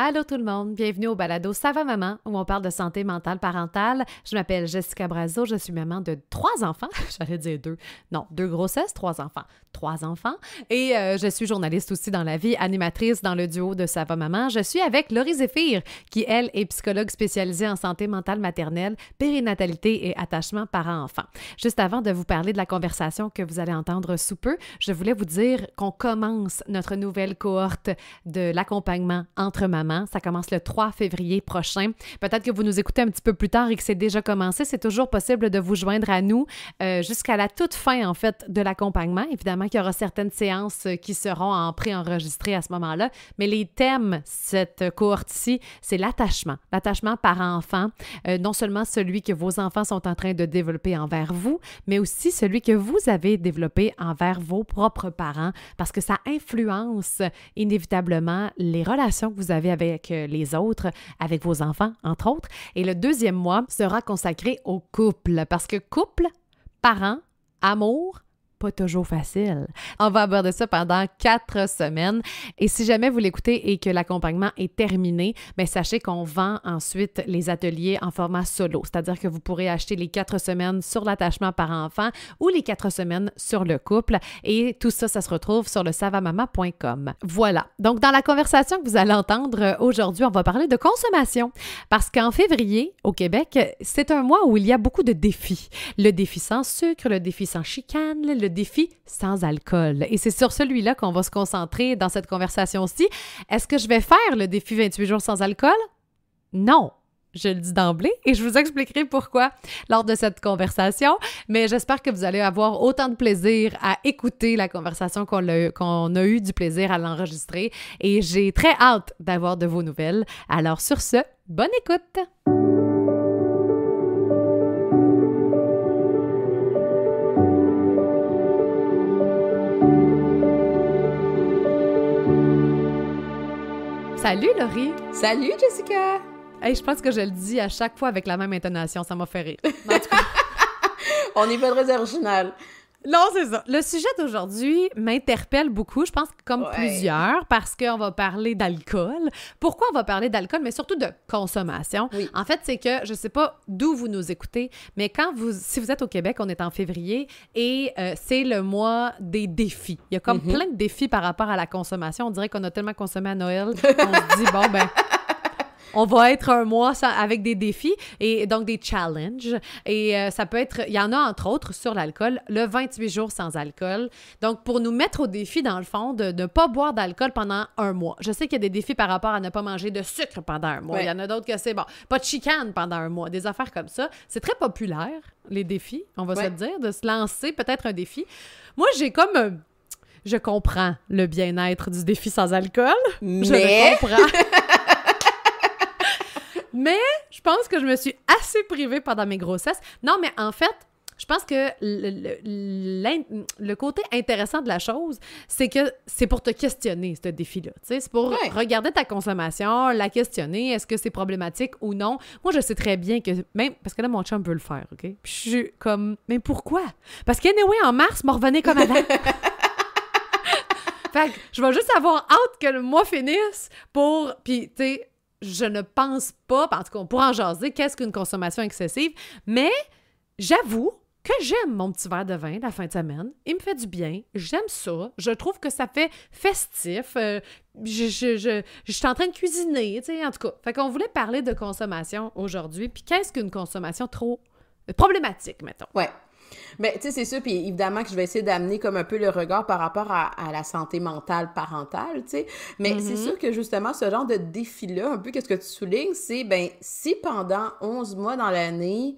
Allô tout le monde, bienvenue au balado Ça va maman où on parle de santé mentale parentale. Je m'appelle Jessica Brazo, je suis maman de trois enfants, j'allais dire deux, non, deux grossesses, trois enfants, trois enfants. Et euh, je suis journaliste aussi dans la vie, animatrice dans le duo de Ça va maman. Je suis avec Laurie Zéphir qui, elle, est psychologue spécialisée en santé mentale maternelle, périnatalité et attachement parent-enfant. Juste avant de vous parler de la conversation que vous allez entendre sous peu, je voulais vous dire qu'on commence notre nouvelle cohorte de l'accompagnement entre mamans ça commence le 3 février prochain. Peut-être que vous nous écoutez un petit peu plus tard et que c'est déjà commencé. C'est toujours possible de vous joindre à nous euh, jusqu'à la toute fin, en fait, de l'accompagnement. Évidemment qu'il y aura certaines séances euh, qui seront en pré enregistré à ce moment-là. Mais les thèmes, cette cohorte-ci, c'est l'attachement. L'attachement par enfant. Euh, non seulement celui que vos enfants sont en train de développer envers vous, mais aussi celui que vous avez développé envers vos propres parents parce que ça influence inévitablement les relations que vous avez avec euh, les autres, avec vos enfants, entre autres. Et le deuxième mois sera consacré au couple, parce que couple, parents, amour, pas toujours facile. On va aborder ça pendant quatre semaines. Et si jamais vous l'écoutez et que l'accompagnement est terminé, mais ben, sachez qu'on vend ensuite les ateliers en format solo, c'est-à-dire que vous pourrez acheter les quatre semaines sur l'attachement par enfant ou les quatre semaines sur le couple. Et tout ça, ça se retrouve sur le savamama.com. Voilà. Donc, dans la conversation que vous allez entendre euh, aujourd'hui, on va parler de consommation parce qu'en février, au Québec, c'est un mois où il y a beaucoup de défis. Le défi sans sucre, le défi sans chicane, le défi sans alcool. Et c'est sur celui-là qu'on va se concentrer dans cette conversation-ci. Est-ce que je vais faire le défi 28 jours sans alcool? Non, je le dis d'emblée et je vous expliquerai pourquoi lors de cette conversation. Mais j'espère que vous allez avoir autant de plaisir à écouter la conversation qu'on a, eu du plaisir à l'enregistrer et j'ai très hâte d'avoir de vos nouvelles. Alors sur ce, bonne écoute! Salut Laurie! Salut Jessica! Et je pense que je le dis à chaque fois avec la même intonation, ça m'a fait rire. En tout cas... On n'est pas très original. Non, c'est ça. Le sujet d'aujourd'hui m'interpelle beaucoup, je pense comme plusieurs, parce qu'on va parler d'alcool. Pourquoi on va parler d'alcool, mais surtout de consommation? En fait, c'est que je ne sais pas d'où vous nous écoutez, mais quand vous, si vous êtes au Québec, on est en février et euh, c'est le mois des défis. Il y a comme mhm. plein de défis par rapport à la consommation. On dirait qu'on a tellement consommé à Noël qu'on se dit, bon, ben on va être un mois avec des défis et donc des challenges. Et euh, ça peut être, il y en a entre autres sur l'alcool, le 28 jours sans alcool. Donc, pour nous mettre au défi, dans le fond, de ne pas boire d'alcool pendant un mois. Je sais qu'il y a des défis par rapport à ne pas manger de sucre pendant un mois. Il y en a d'autres que c'est bon, pas de chicane pendant un mois, des affaires comme ça. C'est très populaire, les défis, on va se dire, de se lancer peut-être un défi. Moi, j'ai comme. Euh, je comprends le bien-être du défi sans alcool. Je le comprends. Mais je pense que je me suis assez privée pendant mes grossesses. Non, mais en fait, je pense que le, le, côté intéressant de la chose, c'est que c'est pour te questionner, ce défi-là. C'est pour regarder ta consommation, la questionner, est-ce que c'est problématique ou non. Moi, je sais très bien que, même, parce que là, mon chum veut le faire, OK? Puis je suis comme, mais pourquoi? Parce qu'anyway, en mars, m'en revenait comme avant. fait que je vais juste avoir hâte que le mois finisse pour, puis tu je ne pense pas, ben, en tout cas, pourra en jaser, qu'est-ce qu'une consommation excessive, mais j'avoue que j'aime mon petit verre de vin la fin de semaine. Il me fait du bien. J'aime ça. Je trouve que ça fait festif. Euh, je, suis en train de cuisiner, tu sais, en tout cas. Fait qu'on voulait parler de consommation aujourd'hui. Puis qu'est-ce qu'une consommation trop euh, problématique, mettons? Ouais. Mais tu sais, c'est sûr, Puis évidemment que je vais essayer d'amener comme un peu le regard par rapport à, la santé mentale parentale, tu sais. Mais c'est mm-hmm. sûr que justement, ce genre de défi-là, un peu, qu'est-ce que tu soulignes, c'est, ben si pendant 11 mois dans l'année,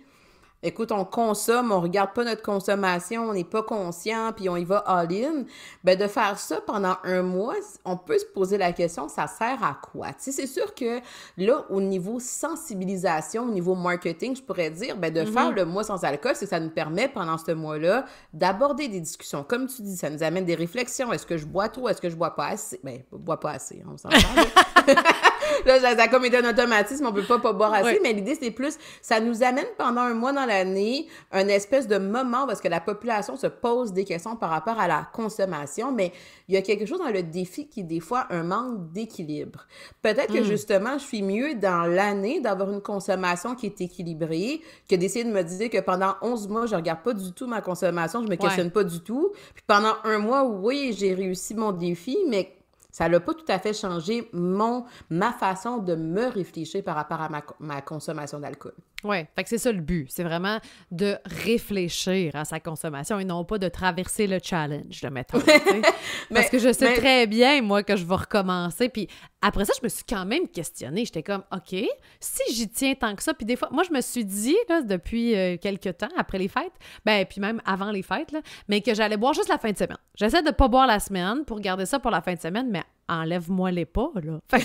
écoute, on consomme, on regarde pas notre consommation, on n'est pas conscient, puis on y va all-in, ben de faire ça pendant un mois, on peut se poser la question, ça sert à quoi? Si c'est sûr que là, au niveau sensibilisation, au niveau marketing, je pourrais dire, ben de faire mm-hmm. le mois sans alcool, c'est que ça nous permet pendant ce mois-là d'aborder des discussions. Comme tu dis, ça nous amène des réflexions. Est-ce que je bois trop? Est-ce que je bois pas assez? Ben, bois pas assez, hein, on s'en parle. Hein. là, ça, a comme été un automatisme, on peut pas pas boire assez, mais l'idée, c'est plus, ça nous amène pendant un mois dans année, un espèce de moment parce que la population se pose des questions par rapport à la consommation, mais il y a quelque chose dans le défi qui, des fois, un manque d'équilibre. Peut-être que hmm. justement, je suis mieux dans l'année d'avoir une consommation qui est équilibrée que d'essayer de me dire que pendant 11 mois, je regarde pas du tout ma consommation, je me questionne pas du tout. Puis pendant un mois, oui, j'ai réussi mon défi, mais ça n'a pas tout à fait changé mon, ma façon de me réfléchir par rapport à ma consommation d'alcool. Oui, fait que c'est ça le but. C'est vraiment de réfléchir à sa consommation et non pas de traverser le challenge, le mettre Parce que je sais très bien, moi, que je vais recommencer. Puis après ça, je me suis quand même questionnée. J'étais comme, OK, si j'y tiens tant que ça. Puis des fois, moi, je me suis dit, là, depuis euh, quelques temps, après les fêtes, ben, puis même avant les fêtes, là, mais que j'allais boire juste la fin de semaine. J'essaie de ne pas boire la semaine pour garder ça pour la fin de semaine, mais enlève-moi les pas, là.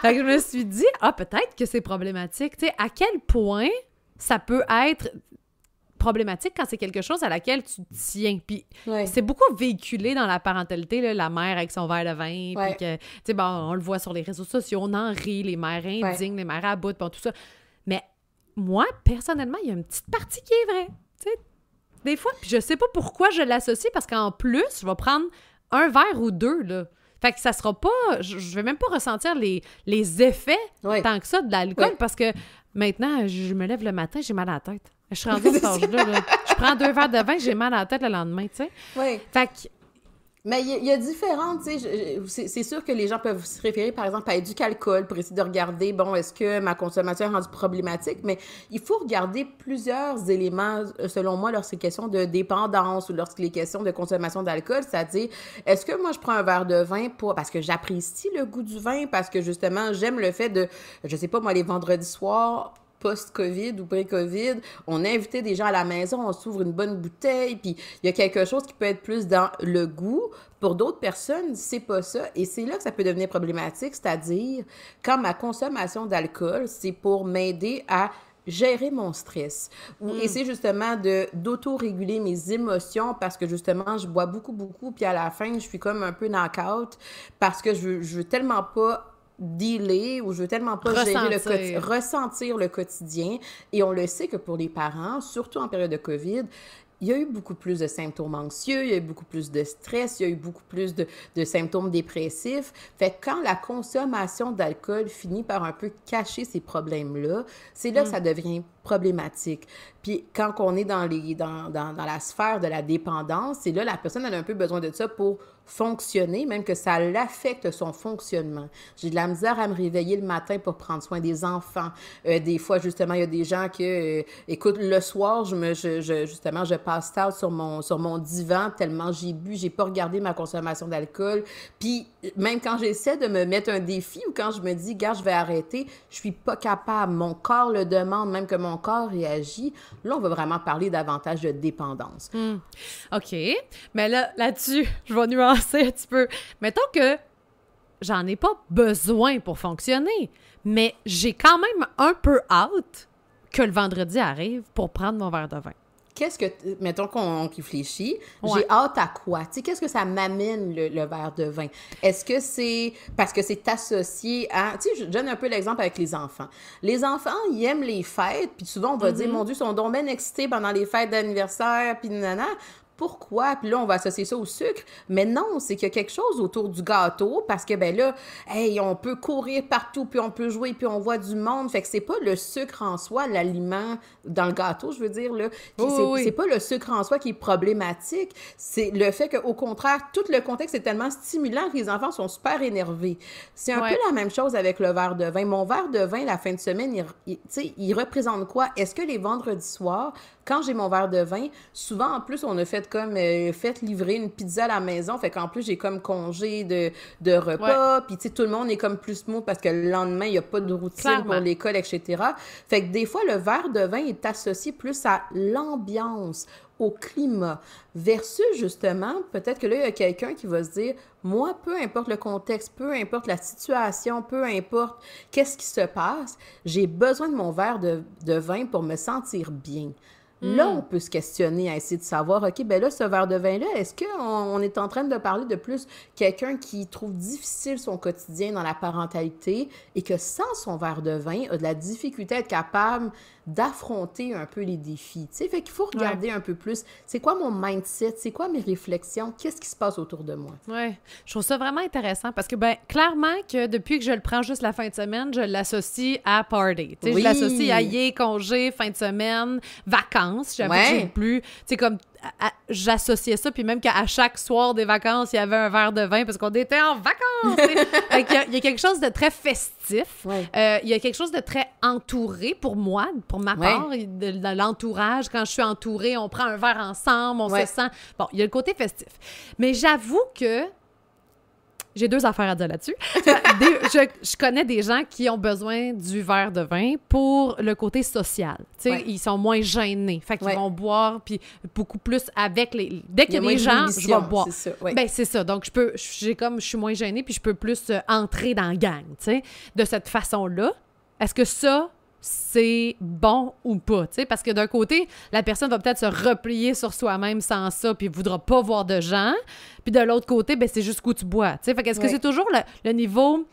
fait que je me suis dit, ah, peut-être que c'est problématique. Tu sais, à quel point ça peut être problématique quand c'est quelque chose à laquelle tu tiens. Puis c'est beaucoup véhiculé dans la parentalité, la mère avec son verre de vin, puis que, tu sais, bon, on le voit sur les réseaux sociaux, on en rit, les mères indignes, les mères à bout, bon, tout ça. Mais moi, personnellement, il y a une petite partie qui est vraie, tu sais. Des fois, puis je sais pas pourquoi je l'associe, parce qu'en plus, je vais prendre un verre ou deux, là. Fait que ça sera pas. Je, vais même pas ressentir les, les effets tant que ça de l'alcool parce que maintenant, je me lève le matin, j'ai mal à la tête. Je suis rendue à âge-là. Je prends deux verres de vin, j'ai mal à la tête le lendemain, tu sais. Oui. Fait que mais il y, a différentes, tu sais, c'est sûr que les gens peuvent se référer, par exemple, à calcul pour essayer de regarder, bon, est-ce que ma consommation est rendue problématique, mais il faut regarder plusieurs éléments, euh, selon moi, lorsqu'il est question de dépendance ou lorsqu'il est question de consommation d'alcool, c'est-à-dire, est-ce que moi, je prends un verre de vin pour, parce que j'apprécie le goût du vin, parce que justement, j'aime le fait de, je sais pas, moi, les vendredis soirs, post-COVID ou pré-COVID, on invité des gens à la maison, on s'ouvre une bonne bouteille, puis il y a quelque chose qui peut être plus dans le goût. Pour d'autres personnes, c'est pas ça. Et c'est là que ça peut devenir problématique, c'est-à-dire quand ma consommation d'alcool, c'est pour m'aider à gérer mon stress ou hmm. essayer justement de d'auto-réguler mes émotions parce que justement je bois beaucoup beaucoup puis à la fin je suis comme un peu knock-out parce que je, je veux tellement pas ou je veux tellement pas ressentir. le quotidien, ressentir le quotidien. Et on le sait que pour les parents, surtout en période de COVID, il y a eu beaucoup plus de symptômes anxieux, il y a eu beaucoup plus de stress, il y a eu beaucoup plus de, symptômes dépressifs. Fait que quand la consommation d'alcool finit par un peu cacher ces problèmes-là, c'est là, que mm. ça devient problématique. Puis quand on est dans, les, dans, la sphère de la dépendance, c'est là la personne a un peu besoin de ça pour fonctionner, même que ça l'affecte son fonctionnement. J'ai de la misère à me réveiller le matin pour prendre soin des enfants. Euh, des fois, justement, il y a des gens qui, euh, écoute, le soir, je me, je, justement, je passe tard sur mon, sur mon divan tellement j'ai bu, j'ai pas regardé ma consommation d'alcool. Puis, même quand j'essaie de me mettre un défi ou quand je me dis, gars, je vais arrêter, je suis pas capable. Mon corps le demande, même que mon corps réagit. Là, on va vraiment parler davantage de dépendance. Hmm. OK. Mais là, là-dessus, je vais nuancer c'est un petit peu. Mettons que j'en ai pas besoin pour fonctionner, mais j'ai quand même un peu hâte que le vendredi arrive pour prendre mon verre de vin. Qu'est-ce que, mettons qu'on réfléchit, fléchit, j'ai hâte à quoi? Tu sais, qu'est-ce que ça m'amène le, verre de vin? Est-ce que c'est parce que c'est associé à. Tu sais, je donne un peu l'exemple avec les enfants. Les enfants, ils aiment les fêtes, puis souvent on va dire, mm-hmm. mon Dieu, ils sont donc bien excités pendant les fêtes d'anniversaire, puis nanana pourquoi? Puis là, on va associer ça au sucre. Mais non, c'est qu'il y a quelque chose autour du gâteau parce que, ben là, on peut courir partout, puis on peut jouer, puis on voit du monde. Fait que c'est pas le sucre en soi, l'aliment dans le gâteau, je veux dire, là. c'est pas le sucre en soi qui est problématique. C'est le fait qu'au contraire, tout le contexte est tellement stimulant que les enfants sont super énervés. C'est un peu la même chose avec le verre de vin. Mon verre de vin, la fin de semaine, il, il représente quoi? Est-ce que les vendredis soirs, quand j'ai mon verre de vin, souvent en plus, on a fait comme euh, fait livrer une pizza à la maison. Fait qu'en plus, j'ai comme congé de, de repas. Puis, tu sais, tout le monde est comme plus mou parce que le lendemain, il n'y a pas de routine pour l'école, etc. Fait que des fois, le verre de vin est associé plus à l'ambiance, au climat. Versus, justement, peut-être que là, il y a quelqu'un qui va se dire, moi, peu importe le contexte, peu importe la situation, peu importe qu'est-ce qui se passe, j'ai besoin de mon verre de, de vin pour me sentir bien. Là, hmm. on peut se questionner ainsi essayer de savoir, OK, ben là, ce verre de vin-là, est-ce qu'on on est en train de parler de plus quelqu'un qui trouve difficile son quotidien dans la parentalité et que sans son verre de vin, a de la difficulté à être capable d'affronter un peu les défis. Tu fait qu'il faut regarder un peu plus. C'est quoi mon mindset? C'est quoi mes réflexions? Qu'est-ce qui se passe autour de moi? Oui, je trouve ça vraiment intéressant parce que, ben clairement que depuis que je le prends juste la fin de semaine, je l'associe à party. Tu sais, je l'associe à yé, congé, fin de semaine, vacances. J'avoue plus... Tu comme j'associais ça, puis même qu'à chaque soir des vacances, il y avait un verre de vin parce qu'on était en vacances. il, y a, quelque chose de très festif. Euh, il y a quelque chose de très entouré pour moi, pour ma part, de, l'entourage. Quand je suis entourée, on prend un verre ensemble, on se sent. Bon, il y a le côté festif. Mais j'avoue que j'ai deux affaires à dire là-dessus. je, connais des gens qui ont besoin du verre de vin pour le côté social. sais, Ils sont moins gênés. Fait qu'ils vont boire, puis beaucoup plus avec les. Dès qu'il y a, des gens, je vais boire. C'est ça. Ben, c'est ça. Donc, je peux, j'ai comme, je suis moins gênée, puis je peux plus euh, entrer dans la gang, tu sais, de cette façon-là. Est-ce que ça, c'est bon ou pas, parce que d'un côté, la personne va peut-être se replier sur soi-même sans ça, puis voudra pas voir de gens, puis de l'autre côté, ben c'est jusqu'où tu bois, tu fait ce que c'est toujours le, niveau...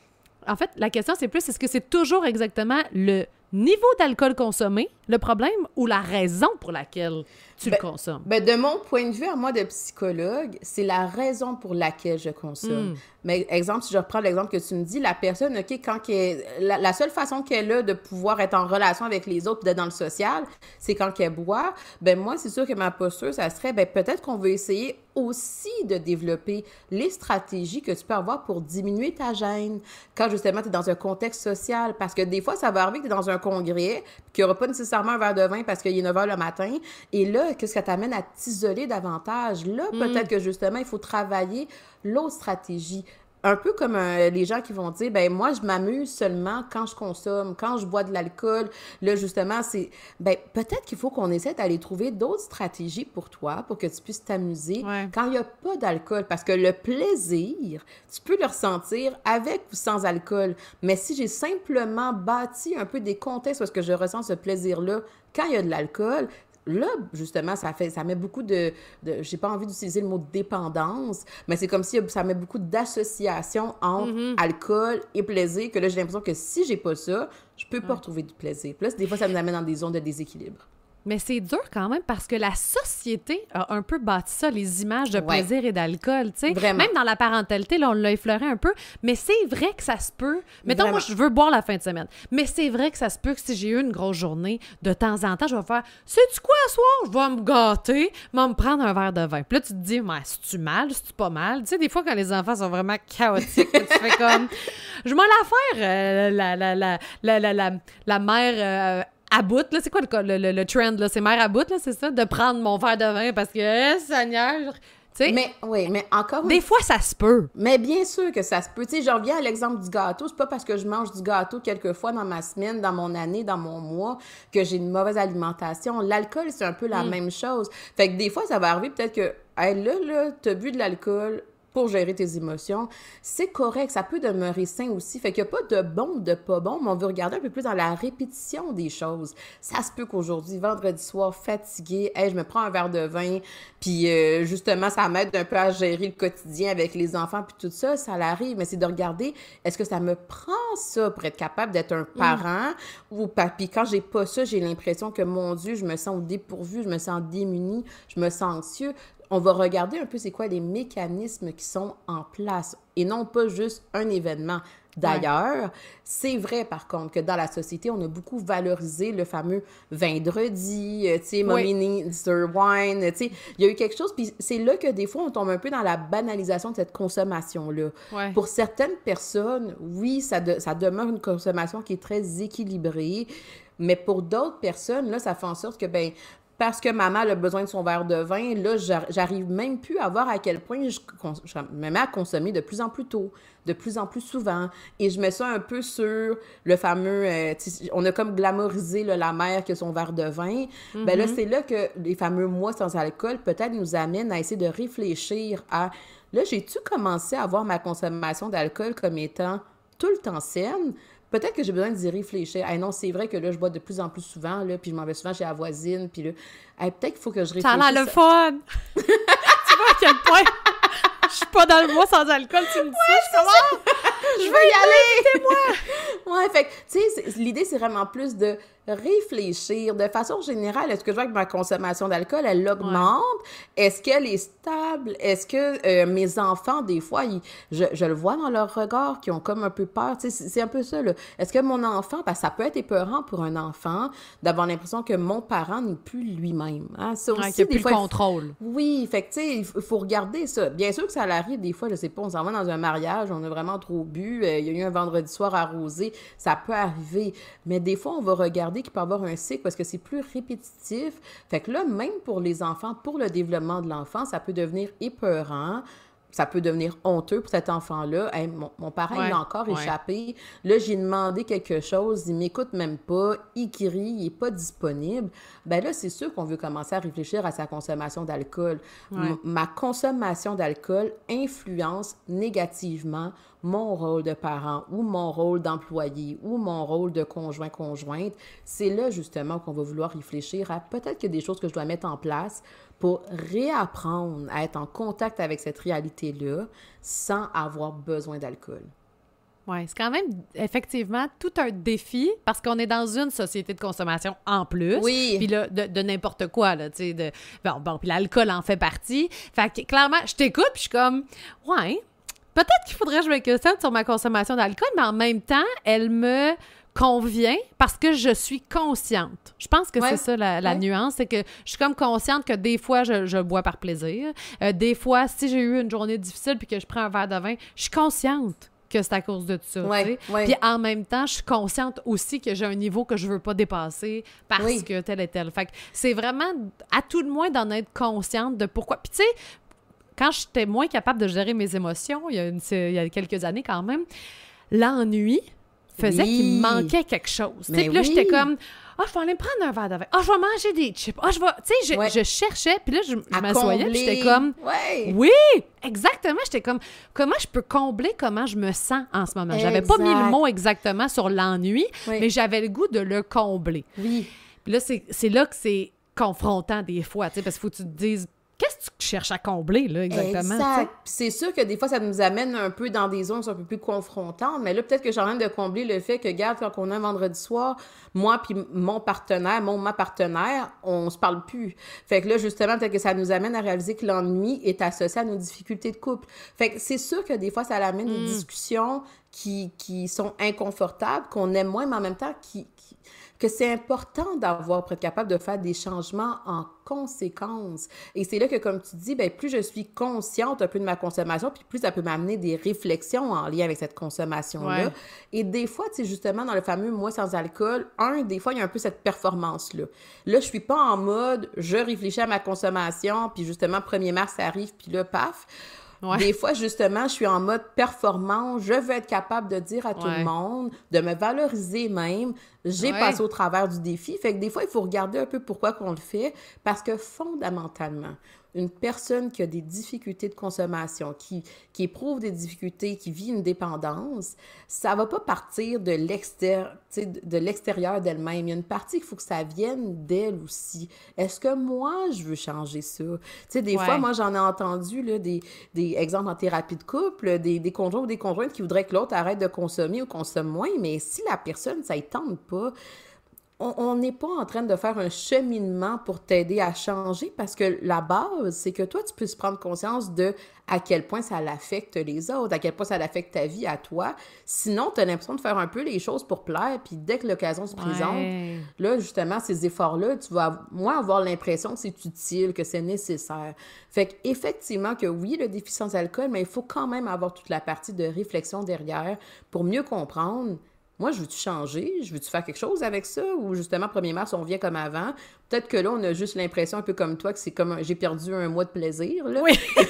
En fait, la question, c'est plus, est-ce que c'est toujours exactement le niveau d'alcool consommé, le problème ou la raison pour laquelle tu le ben, consommes? Ben de mon point de vue, à moi de psychologue, c'est la raison pour laquelle je consomme. Hmm. Mais exemple, si je reprends l'exemple que tu me dis, la personne, OK, quand est la, seule façon qu'elle a de pouvoir être en relation avec les autres, d'être dans le social, c'est quand elle boit. Ben moi, c'est sûr que ma posture, ça serait, ben peut-être qu'on veut essayer aussi de développer les stratégies que tu peux avoir pour diminuer ta gêne quand justement tu es dans un contexte social. Parce que des fois, ça va arriver que tu es dans un congrès, qu'il n'y aura pas nécessairement un verre de vin parce qu'il est 9 h le matin. Et là, qu'est-ce que t'amène à t'isoler davantage? Là, peut-être mm. que justement, il faut travailler l'autre stratégie un peu comme euh, les gens qui vont dire ben moi je m'amuse seulement quand je consomme, quand je bois de l'alcool. Là justement c'est ben peut-être qu'il faut qu'on essaie d'aller trouver d'autres stratégies pour toi pour que tu puisses t'amuser quand il n'y a pas d'alcool parce que le plaisir, tu peux le ressentir avec ou sans alcool. Mais si j'ai simplement bâti un peu des contextes sur ce que je ressens ce plaisir là quand il y a de l'alcool, là, justement, ça fait, ça met beaucoup de, je j'ai pas envie d'utiliser le mot dépendance, mais c'est comme si ça met beaucoup d'associations entre mhm. alcool et plaisir, que là, j'ai l'impression que si j'ai pas ça, je peux pas retrouver du plaisir. plus là, des fois, ça nous amène dans des zones de déséquilibre. Mais c'est dur quand même parce que la société a un peu bâti ça, les images de plaisir et d'alcool, tu sais. Même dans la parentalité, là, on l'a effleuré un peu, mais c'est vrai que ça se peut. Mettons, moi, je veux boire la fin de semaine, mais c'est vrai que ça se peut que si j'ai eu une grosse journée, de temps en temps, je vais faire c'est Sais-tu quoi, ce soir? Je vais me gâter, je vais me prendre un verre de vin. » Puis là, tu te dis « Mais c'est-tu mal? C'est-tu pas mal? » Tu sais, des fois, quand les enfants sont vraiment chaotiques, tu fais comme « Je m'en la faire, euh, la, mère... Euh, à bout, là, c'est quoi le, trend, là, c'est mère à bout, là, c'est ça, de prendre mon verre de vin parce que, eh, Seigneur, mais oui, mais encore. Des fois, ça se peut. Mais bien sûr que ça se peut. Tu sais, je reviens à l'exemple du gâteau. C'est pas parce que je mange du gâteau quelques fois dans ma semaine, dans mon année, dans mon mois, que j'ai une mauvaise alimentation. L'alcool, c'est un peu la mm. même chose. Fait que des fois, ça va arriver peut-être que, hey, là, là, t'as bu de l'alcool, pour gérer tes émotions. C'est correct, ça peut demeurer sain aussi. Fait qu'il n'y a pas de bon, de pas bon, mais on veut regarder un peu plus dans la répétition des choses. Ça se peut qu'aujourd'hui, vendredi soir, fatigué, je me prends un verre de vin, puis euh, justement, ça m'aide un peu à gérer le quotidien avec les enfants, puis tout ça, ça l'arrive. Mais c'est de regarder, est-ce que ça me prend ça pour être capable d'être un mm. parent ou ou papi? Quand j'ai pas ça, j'ai l'impression que, mon Dieu, je me sens dépourvu, je me sens démunie, je me sens anxieux on va regarder un peu c'est quoi les mécanismes qui sont en place et non pas juste un événement. D'ailleurs, c'est vrai par contre que dans la société, on a beaucoup valorisé le fameux vendredi, euh, tu sais, mommy oui. wine, tu sais, il y a eu quelque chose, puis c'est là que des fois on tombe un peu dans la banalisation de cette consommation-là. Pour certaines personnes, oui, ça, ça demeure une consommation qui est très équilibrée, mais pour d'autres personnes, là, ça fait en sorte que, ben, parce que maman a besoin de son verre de vin, là, j'arrive même plus à voir à quel point je, me mets à consommer de plus en plus tôt, de plus en plus souvent. Et je me ça un peu sur le fameux. Euh, on a comme glamourisé la mère que son verre de vin. mais ben là, mm-hmm. c'est là que les fameux mois sans alcool peut-être nous amènent à essayer de réfléchir à. Là, j'ai-tu commencé à voir ma consommation d'alcool comme étant tout le temps saine? peut-être que j'ai besoin d'y réfléchir. Hey, non, c'est vrai que là, je bois de plus en plus souvent, là, puis je m'en vais souvent chez la voisine, puis là, peut-être qu'il faut que je réfléchisse. Ça a le fun! tu vois à quel point je suis pas dans le mois sans alcool, tu me dis ça, je je veux y aller! moi! ouais, fait tu sais, l'idée, c'est vraiment plus de réfléchir de façon générale. Est-ce que je vois que ma consommation d'alcool, elle augmente? Est-ce qu'elle est stable? Est-ce que euh, mes enfants, des fois, ils, je, le vois dans leur regard, qui ont comme un peu peur. Tu sais, c'est un peu ça, là. Est-ce que mon enfant, parce ça peut être épeurant pour un enfant d'avoir l'impression que mon parent n'est plus lui-même. Hein? Ça aussi, des plus fois, contrôle. Oui, fait que, tu sais, il faut regarder ça. Bien sûr que ça arrive des fois, je sais pas, on s'en va dans un mariage, on a vraiment trop bu, euh, il y a eu un vendredi soir arrosé, ça peut arriver. Mais des fois, on va regarder qu'il peut y avoir un cycle parce que c'est plus répétitif. Fait que là, même pour les enfants, pour le développement de l'enfant, ça peut devenir épeurant ça peut devenir honteux pour cet enfant-là. mon, mon, parent, il encore échappé. Là, j'ai demandé quelque chose, il m'écoute même pas, il crie, il est pas disponible. Ben là, c'est sûr qu'on veut commencer à réfléchir à sa consommation d'alcool. Ma consommation d'alcool influence négativement mon rôle de parent ou mon rôle d'employé ou mon rôle de conjoint-conjointe. C'est là, justement, qu'on va vouloir réfléchir à peut-être qu'il des choses que je dois mettre en place pour réapprendre à être en contact avec cette réalité-là sans avoir besoin d'alcool. Oui, c'est quand même effectivement tout un défi parce qu'on est dans une société de consommation en plus. Oui. Puis là, de, n'importe quoi, là, tu sais. De... Bon, puis l'alcool en fait partie. Fait que clairement, je t'écoute, puis je suis comme, ouais, peut-être qu'il faudrait que je me questionne sur ma consommation d'alcool, mais en même temps, elle me convient parce que je suis consciente. Je pense que c'est ça la, nuance, c'est que je suis comme consciente que des fois, je, bois par plaisir. Euh, des fois, si j'ai eu une journée difficile puis que je prends un verre de vin, je suis consciente que c'est à cause de tout ça. puis en même temps, je suis consciente aussi que j'ai un niveau que je veux pas dépasser parce que tel et tel. Fait c'est vraiment à tout le moins d'en être consciente de pourquoi. Puis tu sais, quand j'étais moins capable de gérer mes émotions, il y il y a quelques années quand même, l'ennui, faisait qu'il me manquait quelque chose. Puis là, j'étais comme, ah, je vais aller prendre un verre de Ah, je vais manger des chips. Ah, je vais. Tu sais, je, cherchais. Puis là, je, m'assoyais. Puis j'étais comme. Oui, exactement. J'étais comme, comment je peux combler comment je me sens en ce moment? J'avais pas mis le mot exactement sur l'ennui, mais j'avais le goût de le combler. Oui. Puis là, c'est là que c'est confrontant des fois, tu sais, parce qu'il faut que tu te dises qu'est-ce que tu cherches à combler, là, exactement? C'est sûr que des fois, ça nous amène un peu dans des zones un peu plus confrontantes, mais là, peut-être que j'ai envie de combler le fait que, regarde, quand on a un vendredi soir, moi puis mon partenaire, mon ma partenaire, on se parle plus. Fait que là, justement, peut que ça nous amène à réaliser que l'ennui est associé à nos difficultés de couple. Fait que c'est sûr que des fois, ça amène des mm. discussions qui, qui sont inconfortables, qu'on aime moins, mais en même temps qui, que c'est important d'avoir être capable de faire des changements en conséquence. Et c'est là que, comme tu dis, bien, plus je suis consciente un peu de ma consommation, puis plus ça peut m'amener des réflexions en lien avec cette consommation-là. Et des fois, tu justement, dans le fameux mois sans alcool, un, des fois, il y a un peu cette performance-là. Là, je suis pas en mode, je réfléchis à ma consommation, puis justement, 1er mars, ça arrive, puis là, paf. Des fois, justement, je suis en mode performant, je veux être capable de dire à tout le monde, de me valoriser même, j'ai passé au travers du défi. Fait que des fois, il faut regarder un peu pourquoi qu'on le fait, parce que fondamentalement, une personne qui a des difficultés de consommation, qui, qui éprouve des difficultés, qui vit une dépendance, ça va pas partir de l'extérieur de d'elle-même. Il y a une partie qu'il faut que ça vienne d'elle aussi. Est-ce que moi, je veux changer ça? Tu des fois, moi, j'en ai entendu des, exemples en thérapie de couple, des, des conjoints ou des conjointes qui voudraient que l'autre arrête de consommer ou consomme moins, mais si la personne, ça ne tente pas, on n'est pas en train de faire un cheminement pour t'aider à changer parce que la base, c'est que toi, tu puisses prendre conscience de à quel point ça affecte les autres, à quel point ça affecte ta vie à toi. Sinon, tu as l'impression de faire un peu les choses pour plaire, puis dès que l'occasion se présente, là, justement, ces efforts-là, tu vas moins avoir l'impression que c'est utile, que c'est nécessaire. Fait qu'effectivement que oui, le déficit en alcool, mais il faut quand même avoir toute la partie de réflexion derrière pour mieux comprendre moi, je veux-tu changer? Je veux-tu faire quelque chose avec ça? Ou justement, 1er mars, on revient comme avant. Peut-être que là, on a juste l'impression, un peu comme toi, que c'est comme j'ai perdu un mois de plaisir. Oui!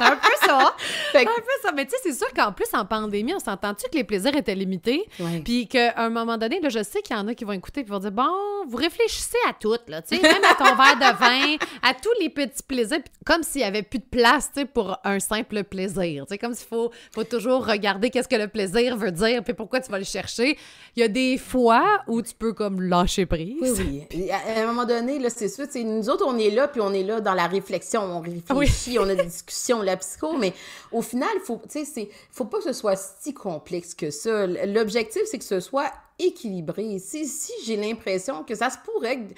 un peu ça. Un peu ça. Mais tu sais, c'est sûr qu'en plus, en pandémie, on s'entend-tu que les plaisirs étaient limités? Puis qu'à un moment donné, là, je sais qu'il y en a qui vont écouter et vont dire Bon, vous réfléchissez à tout, là, tu sais, même à ton verre de vin, à tous les petits plaisirs, comme s'il n'y avait plus de place, pour un simple plaisir. Tu sais, comme s'il faut, faut toujours regarder qu'est-ce que le plaisir veut dire, puis pourquoi tu va le chercher. Il y a des fois où tu peux comme lâcher prise. Oui, À un moment donné, là, c'est sûr, nous autres, on est là, puis on est là dans la réflexion, on réfléchit, on a des discussions, la psycho, mais au final, faut, ne faut pas que ce soit si complexe que ça. L'objectif, c'est que ce soit équilibré. Si, si j'ai l'impression que ça se pourrait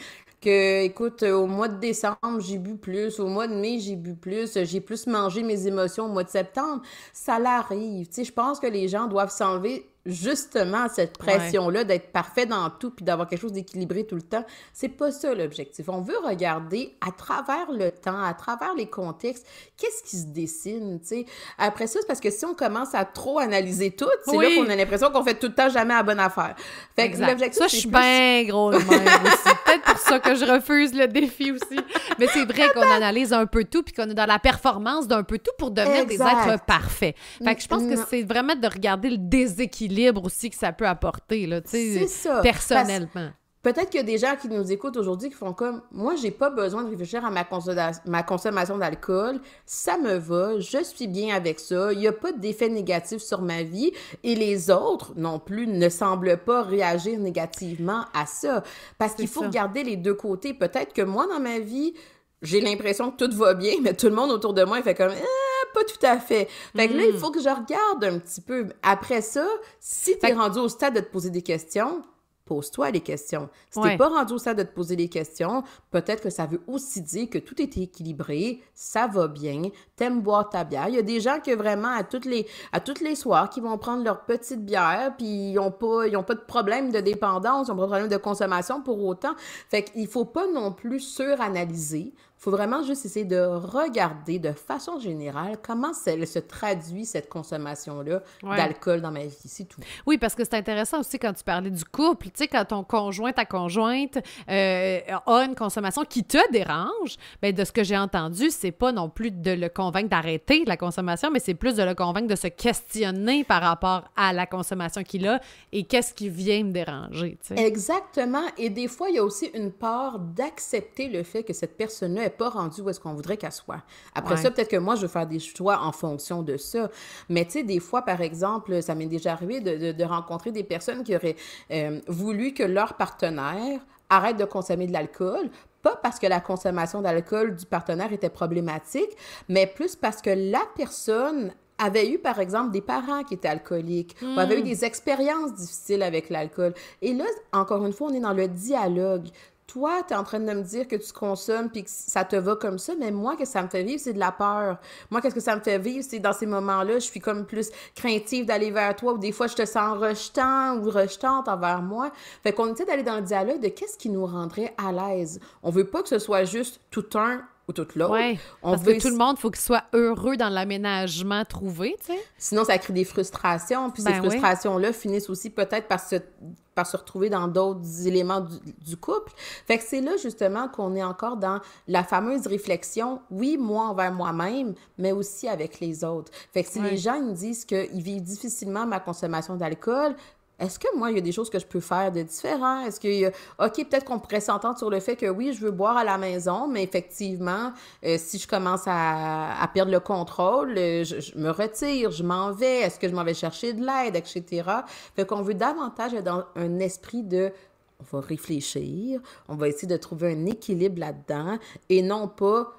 que, écoute, euh, au mois de décembre, j'ai bu plus, au mois de mai, j'ai bu plus, euh, j'ai plus mangé mes émotions au mois de septembre, ça l'arrive. Tu sais, je pense que les gens doivent s'enlever justement cette pression-là d'être parfait dans tout puis d'avoir quelque chose d'équilibré tout le temps. C'est pas ça l'objectif. On veut regarder à travers le temps, à travers les contextes, qu'est-ce qui se dessine, tu sais. Après ça, c'est parce que si on commence à trop analyser tout, c'est là qu'on a l'impression qu'on fait tout le temps jamais à bonne affaire. Fait Ça, je suis bien gros de Peut-être pour ça que je refuse le défi aussi. Mais c'est vrai qu'on analyse un peu tout, puis qu'on est dans la performance d'un peu tout pour devenir des êtres parfaits. Fait que je pense que c'est vraiment de regarder le déséquilibre aussi que ça peut apporter, là, tu sais, personnellement. Peut-être qu'il y a des gens qui nous écoutent aujourd'hui qui font comme moi, j'ai pas besoin de réfléchir à ma, consommation d'alcool, ça me va, je suis bien avec ça, il n'y a pas d'effet négatif sur ma vie et les autres non plus ne semblent pas réagir négativement à ça. Parce qu'il faut regarder les deux côtés. Peut-être que moi, dans ma vie, j'ai l'impression que tout va bien, mais tout le monde autour de moi, fait comme ah, pas tout à fait. Fait que là, il hmm. faut que je regarde un petit peu. Après ça, si tu es rendu au stade de te poser des questions, pose-toi les questions. Si tu t'es pas rendu au stade de te poser les questions, peut-être que ça veut aussi dire que tout est équilibré, ça va bien, t'aimes boire ta bière. Il y a des gens qui vraiment à toutes les à toutes les soirs qui vont prendre leur petite bière puis ils ont pas ils ont pas de problème de dépendance, ils ont pas de problème de consommation pour autant. Fait qu'il faut pas non plus suranalyser faut vraiment juste essayer de regarder de façon générale comment se traduit cette consommation-là d'alcool dans ma vie, c'est tout. Oui, parce que c'est intéressant aussi quand tu parlais du couple, tu sais, quand ton conjoint, ta conjointe euh, a une consommation qui te dérange, bien, de ce que j'ai entendu, c'est pas non plus de le convaincre d'arrêter la consommation, mais c'est plus de le convaincre de se questionner par rapport à la consommation qu'il a et qu'est-ce qui vient me déranger, tu sais. Exactement. Et des fois, il y a aussi une part d'accepter le fait que cette personne-là pas rendu où est-ce qu'on voudrait qu'elle soit. Après ça, peut-être que moi, je vais faire des choix en fonction de ça. Mais tu sais, des fois, par exemple, ça m'est déjà arrivé de, rencontrer des personnes qui auraient euh, voulu que leur partenaire arrête de consommer de l'alcool, pas parce que la consommation d'alcool du partenaire était problématique, mais plus parce que la personne avait eu, par exemple, des parents qui étaient alcooliques ou hmm. avait eu des expériences difficiles avec l'alcool. Et là, encore une fois, on est dans le dialogue toi, tu es en train de me dire que tu consommes puis que ça te va comme ça, mais moi, ce que ça me fait vivre, c'est de la peur. Moi, qu'est-ce que ça me fait vivre, c'est dans ces moments-là, je suis comme plus craintive d'aller vers toi ou des fois, je te sens rejetant ou rejetante envers moi. Fait qu'on essaie d'aller dans le dialogue de qu'est-ce qui nous rendrait à l'aise. On veut pas que ce soit juste tout un ou toute l'autre. on veut... que tout le monde, faut qu'il soit heureux dans l'aménagement trouvé, tu sais. Sinon, ça crée des frustrations, puis ces ben frustrations-là finissent aussi peut-être par se, par se retrouver dans d'autres éléments du, couple. Fait que c'est là, justement, qu'on est encore dans la fameuse réflexion, oui, moi envers moi-même, mais aussi avec les autres. Fait que si les gens ils me disent qu'ils vivent difficilement ma consommation d'alcool, est-ce que moi, il y a des choses que je peux faire de différent? Est-ce que, euh, OK, peut-être qu'on pourrait s'entendre sur le fait que oui, je veux boire à la maison, mais effectivement, euh, si je commence à, perdre le contrôle, euh, je, me retire, je m'en vais, est-ce que je m'en vais chercher de l'aide, etc. Fait qu'on veut davantage être dans un esprit de on va réfléchir, on va essayer de trouver un équilibre là-dedans et non pas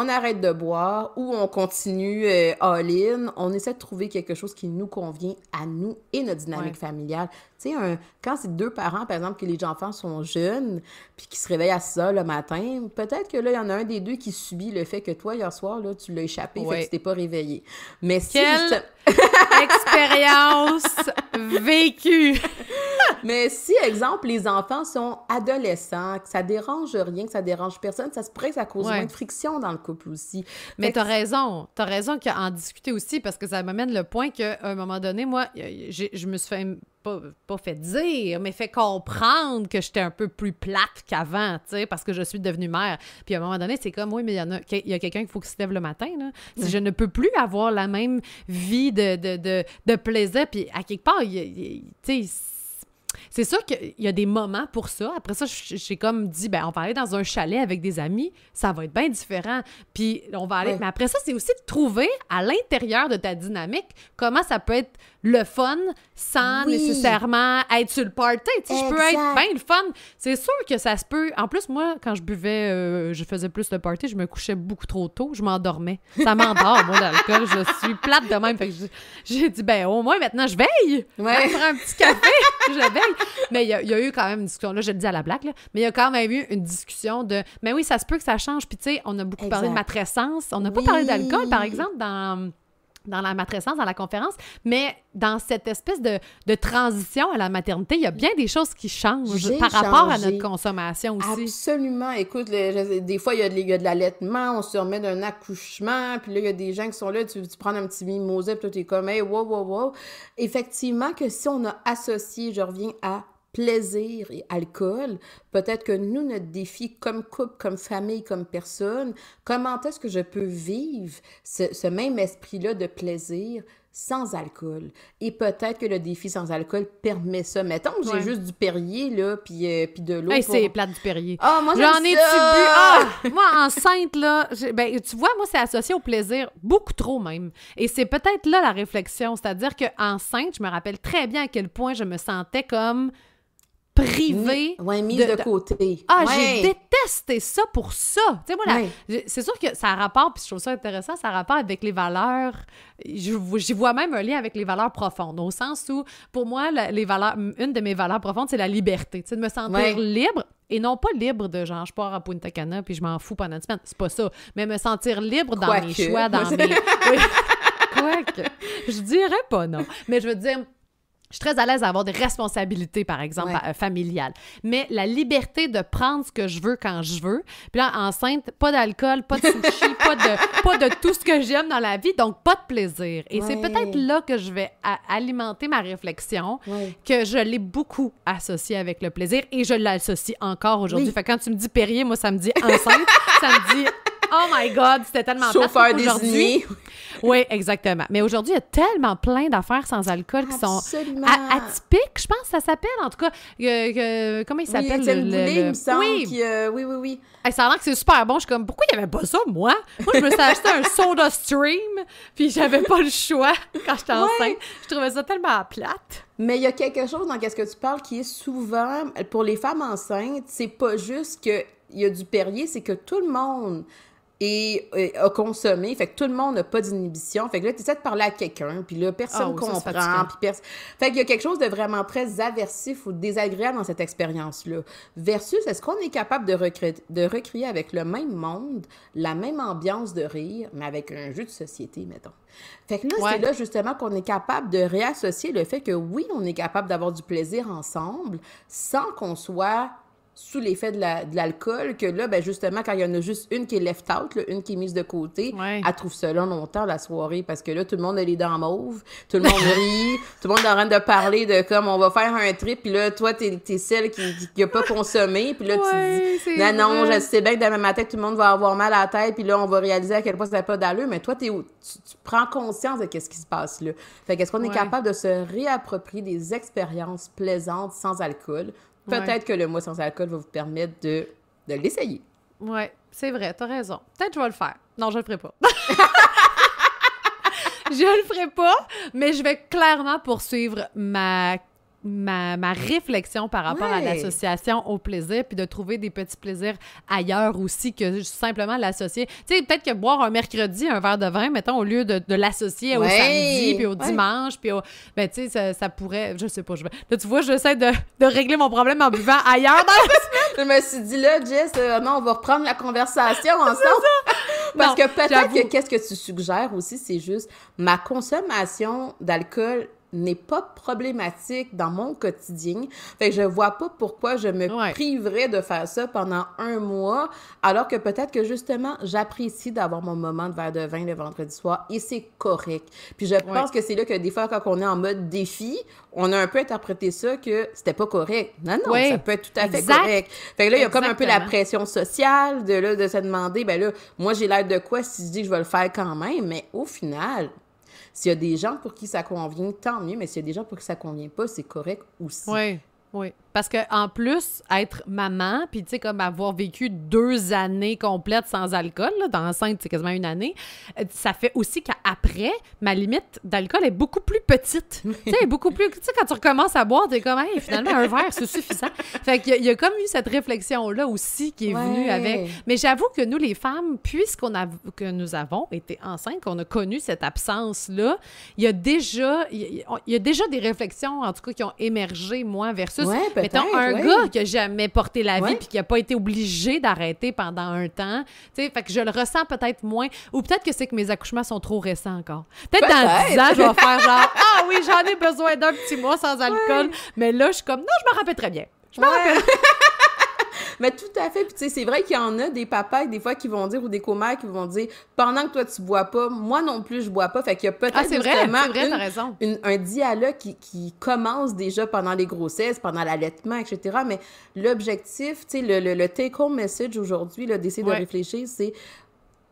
on arrête de boire ou on continue à euh, all-in. On essaie de trouver quelque chose qui nous convient à nous et notre dynamique familiale. Tu sais, quand c'est deux parents, par exemple, que les enfants sont jeunes, puis qui se réveillent à ça le matin, peut-être que là, il y en a un des deux qui subit le fait que toi, hier soir, là, tu l'as échappé, et que tu t'es pas réveillé. Mais si... Expérience vécue. Mais si, exemple, les enfants sont adolescents, que ça dérange rien, que ça dérange personne, ça se pourrait que ça cause moins de friction dans le couple aussi. Mais t'as as raison. T'as raison en discuter aussi, parce que ça m'amène le point qu'à un moment donné, moi, je me suis fait pas, fait dire, mais fait comprendre que j'étais un peu plus plate qu'avant, tu parce que je suis devenue mère. Puis à un moment donné, c'est comme, oui, mais il y, en a, y quelqu'un qu'il faut qu'il se lève le matin, là. je ne peux plus avoir la même vie de, de, plaisir, puis à quelque part, tu sais, c'est sûr qu'il y a des moments pour ça. Après ça, j'ai comme dit, ben, on va aller dans un chalet avec des amis, ça va être bien différent. Puis on va aller. Mais après ça, c'est aussi de trouver à l'intérieur de ta dynamique comment ça peut être le fun sans nécessairement être sur le party. Je peux être bien le fun. C'est sûr que ça se peut. En plus, moi, quand je buvais, euh, je faisais plus le party, je me couchais beaucoup trop tôt, je m'endormais. Ça m'endort, moi, l'alcool. Je suis plate de même. j'ai dit, ben au moins maintenant, je veille. Je prends un petit café, je veille. Mais il y, a eu quand même une discussion, là, je le dis à la blague, là, mais il y a quand même eu une discussion de, mais oui, ça se peut que ça change. Puis, tu sais, on a beaucoup parlé de matrescence. On n'a pas parlé d'alcool, par exemple, dans dans la matrescence, dans la conférence, mais dans cette espèce de, de, transition à la maternité, il y a bien des choses qui changent par rapport à notre consommation aussi. Absolument. Écoute, des fois, il y a de, de l'allaitement, on se remet d'un accouchement, puis là, il y a des gens qui sont là, tu, prends un petit mimosa, puis toi, t'es comme, hey, wow, wow, wow. Effectivement, que si on a associé, je reviens à plaisir et alcool. Peut-être que nous, notre défi comme couple, comme famille, comme personne, comment est-ce que je peux vivre ce, ce même esprit-là de plaisir sans alcool. Et peut-être que le défi sans alcool permet ça. Mettons que j'ai juste du Perrier, là, puis, euh, puis de l'eau. C'est plate du Perrier. Ah, moi, J'en ai-tu bu? Ah! moi, enceinte, là, ben, tu vois, moi, c'est associé au plaisir, beaucoup trop même. Et c'est peut-être là la réflexion. C'est-à-dire qu'enceinte, je me rappelle très bien à quel point je me sentais comme privée. Oui, mise de, côté. Ah, j'ai détesté ça pour ça. Tu sais, moi, c'est sûr que ça a rapport, puis je trouve ça intéressant, ça a rapport avec les valeurs. J'y vois même un lien avec les valeurs profondes, au sens où, pour moi, les valeurs, une de mes valeurs profondes, c'est la liberté. Tu sais, de me sentir libre et non pas libre de genre je pars à Punta Cana puis je m'en fous pendant une semaine. C'est pas ça. Mais me sentir libre dans mes choix, dans mes. Quoique. Je dirais pas non. Mais je veux dire je suis très à l'aise à avoir des responsabilités, par exemple, euh, familiales. Mais la liberté de prendre ce que je veux quand je veux. Puis là, enceinte, pas d'alcool, pas de sushi, pas, de, tout ce que j'aime dans la vie, donc pas de plaisir. Et c'est peut-être là que je vais alimenter ma réflexion, que je l'ai beaucoup associé avec le plaisir et je l'associe encore aujourd'hui. Fait que quand tu me dis Perrier, moi, ça me dit enceinte, ça me dit oh my God, c'était tellement Chauffeur aujourd'hui! » oui, exactement. Mais aujourd'hui, il y a tellement plein d'affaires sans alcool qui sont atypiques, je pense que ça s'appelle. En tout cas, comment il s'appelle? Oui, le, me euh, Oui, oui, oui. ça a l'air que c'est super bon. Je suis comme, pourquoi il n'y avait pas ça, moi? Moi, je me suis acheté un soda stream, puis j'avais pas le choix quand j'étais enceinte. Je trouvais ça tellement plate. Mais il y a quelque chose dans ce que tu parles qui est souvent, pour les femmes enceintes, c'est pas juste qu'il y a du perrier, c'est que tout le monde et, à euh, a Fait que tout le monde n'a pas d'inhibition. Fait que là, tu essaies de parler à quelqu'un, puis là, personne ah, comprend. puis fait qu'il y a quelque chose de vraiment très aversif ou désagréable dans cette expérience-là. Versus, est-ce qu'on est capable de, recréer avec le même monde, la même ambiance de rire, mais avec un jeu de société, mettons? Fait que là, c'est là justement qu'on est capable de réassocier le fait que oui, on est capable d'avoir du plaisir ensemble sans qu'on soit sous l'effet de l'alcool que là, ben justement, quand il y en a juste une qui est left out, une qui est mise de côté, elle trouve cela longtemps la soirée parce que là, tout le monde a les dents mauves, tout le monde rit, tout le monde est en train de parler de comme on va faire un trip, puis là, toi, t'es es celle qui n'a pas consommé, puis là, tu dis, non, non, je sais bien que ma tête, tout le monde va avoir mal à la tête, puis là, on va réaliser à quel point ça n'a pas d'allure, mais toi, tu, prends conscience de ce qui se passe là. Fait qu'est-ce qu'on est capable de se réapproprier des expériences plaisantes sans alcool peut-être que le mois sans alcool va vous permettre de, l'essayer. Oui, c'est vrai, t'as raison. Peut-être que je vais le faire. Non, je le ferai pas. je le ferai pas, mais je vais clairement poursuivre ma Ma, réflexion par rapport à l'association au plaisir, puis de trouver des petits plaisirs ailleurs aussi que simplement l'associer. Tu sais, peut-être que boire un mercredi un verre de vin, mettons, au lieu de, l'associer au samedi, puis au dimanche, puis au. Ben, tu sais, ça, pourrait. Je sais pas. Je... vais... tu vois, j'essaie de, régler mon problème en buvant ailleurs je me suis dit, là, Jess, euh, non, on va reprendre la conversation ensemble. Parce que peut-être que qu'est-ce que tu suggères aussi, c'est juste ma consommation d'alcool n'est pas problématique dans mon quotidien. Fait que je vois pas pourquoi je me priverais de faire ça pendant un mois, alors que peut-être que justement, j'apprécie d'avoir mon moment de verre de vin le vendredi soir et c'est correct. Puis je pense que c'est là que des fois, quand on est en mode défi, on a un peu interprété ça que c'était pas correct. Non, non, ça peut être tout à fait correct. Fait là, il y a comme un peu la pression sociale de, de se demander, ben là, moi, j'ai l'air de quoi si je dis que je vais le faire quand même, mais au final, s'il y a des gens pour qui ça convient, tant mieux, mais s'il y a des gens pour qui ça convient pas, c'est correct aussi. Oui, oui. Parce que en plus, être maman, puis tu sais, comme avoir vécu deux années complètes sans alcool, là, c'est quasiment une année, euh, ça fait aussi qu'après, ma limite d'alcool est beaucoup plus petite. tu sais, beaucoup plus. quand tu recommences à boire, es comme, hey, finalement, un verre, c'est suffisant. Fait qu'il y, a comme eu cette réflexion-là aussi qui est venue avec. Mais j'avoue que nous, les femmes, puisqu'on a, que nous avons été enceintes, qu'on a connu cette absence-là, il y a déjà, il y, a déjà des réflexions, en tout cas, qui ont émergé, moi, versus un gars qui n'a jamais porté la vie et qui n'a pas été obligé d'arrêter pendant un temps. Tu sais, fait que je le ressens peut-être moins. Ou peut-être que c'est que mes accouchements sont trop récents encore. Peut-être dans 10 ans, je vais faire genre, ah oui, j'en ai besoin d'un petit mois sans alcool. Mais là, je suis comme, non, je me rappelle très bien. Je me rappelle. Mais tout à fait. Puis, tu sais, c'est vrai qu'il y en a des papas, des fois, qui vont dire, ou des comères qui vont dire, pendant que toi, tu bois pas, moi non plus, je bois pas. Fait qu'il y a peut-être ah, un dialogue qui, qui, commence déjà pendant les grossesses, pendant l'allaitement, etc. Mais l'objectif, tu sais, le, le, le take-home message aujourd'hui, d'essayer de réfléchir, c'est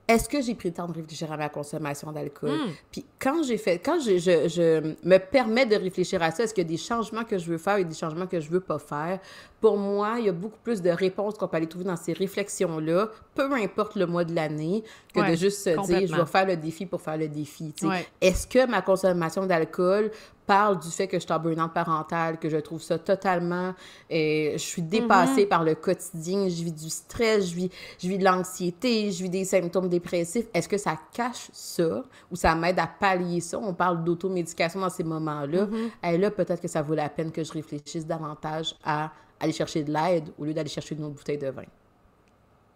est-ce que j'ai pris le temps de réfléchir à ma consommation d'alcool? Hmm. Puis quand j'ai fait, quand je, me permets de réfléchir à ça, est-ce qu'il y a des changements que je veux faire et des changements que je veux pas faire? Pour moi, il y a beaucoup plus de réponses qu'on peut aller trouver dans ces réflexions-là, peu importe le mois de l'année, que de juste se dire, je vais faire le défi pour faire le défi. Est-ce que ma consommation d'alcool parle du fait que je suis en burn-out parental, que je trouve ça totalement... et euh, je suis mhm. dépassée par le quotidien, je vis du stress, je vis, je vis de l'anxiété, je vis des symptômes dépressifs. Est-ce que ça cache ça ou ça m'aide à pallier ça? On parle d'automédication dans ces moments-là. Mhm. Et eh là, peut-être que ça vaut la peine que je réfléchisse davantage à aller chercher de l'aide au lieu d'aller chercher une autre bouteille de vin.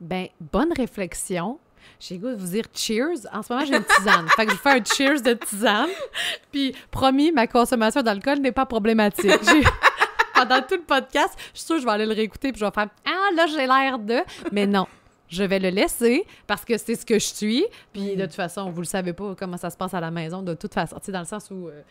Ben, bonne réflexion. J'ai goût de vous dire cheers. En ce moment, j'ai une tisane. fait que je vous fais un cheers de tisane. Puis, promis, ma consommation d'alcool n'est pas problématique. Pendant tout le podcast, je suis sûre que je vais aller le réécouter puis je vais faire Ah, là, j'ai l'air de. Mais non, je vais le laisser parce que c'est ce que je suis. Puis de toute façon, vous le savez pas comment ça se passe à la maison, de toute façon. Tu dans le sens où euh,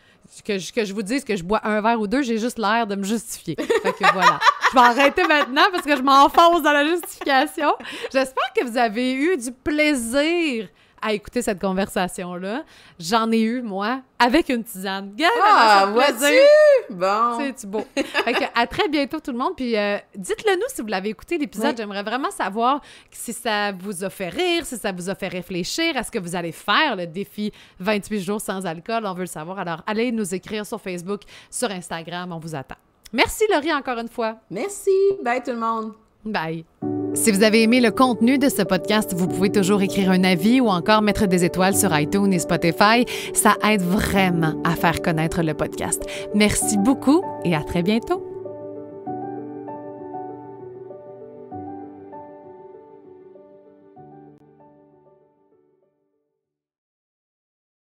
que, je, que je vous dise que je bois un verre ou deux, j'ai juste l'air de me justifier. Fait que voilà je vais arrêter maintenant parce que je m'enfonce dans la justification. J'espère que vous avez eu du plaisir à écouter cette conversation-là. J'en ai eu, moi, avec une tisane. ah, vois-tu? Bon. C'est-tu beau? fait à très bientôt, tout le monde. Puis euh, dites-le nous si vous l'avez écouté, l'épisode. J'aimerais vraiment savoir si ça vous a fait rire, si ça vous a fait réfléchir. à ce que vous allez faire le défi 28 jours sans alcool? On veut le savoir. Alors, allez nous écrire sur Facebook, sur Instagram. On vous attend. Merci Laurie encore une fois. Merci. Bye tout le monde. Bye. Si vous avez aimé le contenu de ce podcast, vous pouvez toujours écrire un avis ou encore mettre des étoiles sur iTunes et Spotify. Ça aide vraiment à faire connaître le podcast. Merci beaucoup et à très bientôt.